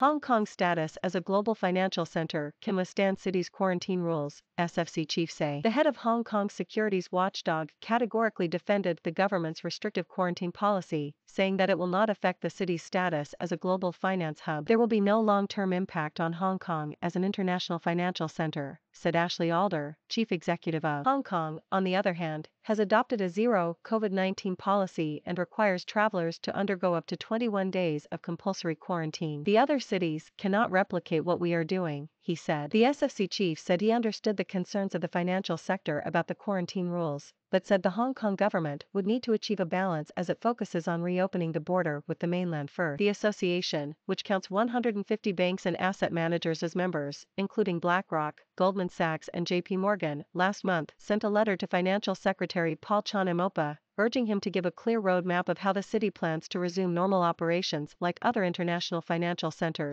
Hong Kong's status as a global financial center can withstand city's quarantine rules, SFC chiefs say. The head of Hong Kong's securities watchdog categorically defended the government's restrictive quarantine policy, saying that it will not affect the city's status as a global finance hub. There will be no long-term impact on Hong Kong as an international financial center, said Ashley Alder, chief executive of Hong Kong, on the other hand, has adopted a zero COVID 19 policy and requires travelers to undergo up to 21 days of compulsory quarantine. The other cities cannot replicate what we are doing, he said. The SFC chief said he understood the concerns of the financial sector about the quarantine rules, but said the Hong Kong government would need to achieve a balance as it focuses on reopening the border with the mainland first. The association, which counts 150 banks and asset managers as members, including BlackRock, Goldman Sachs, and JP Morgan, last month sent a letter to Financial Secretary Paul Imopa, urging him to give a clear roadmap of how the city plans to resume normal operations like other international financial centers.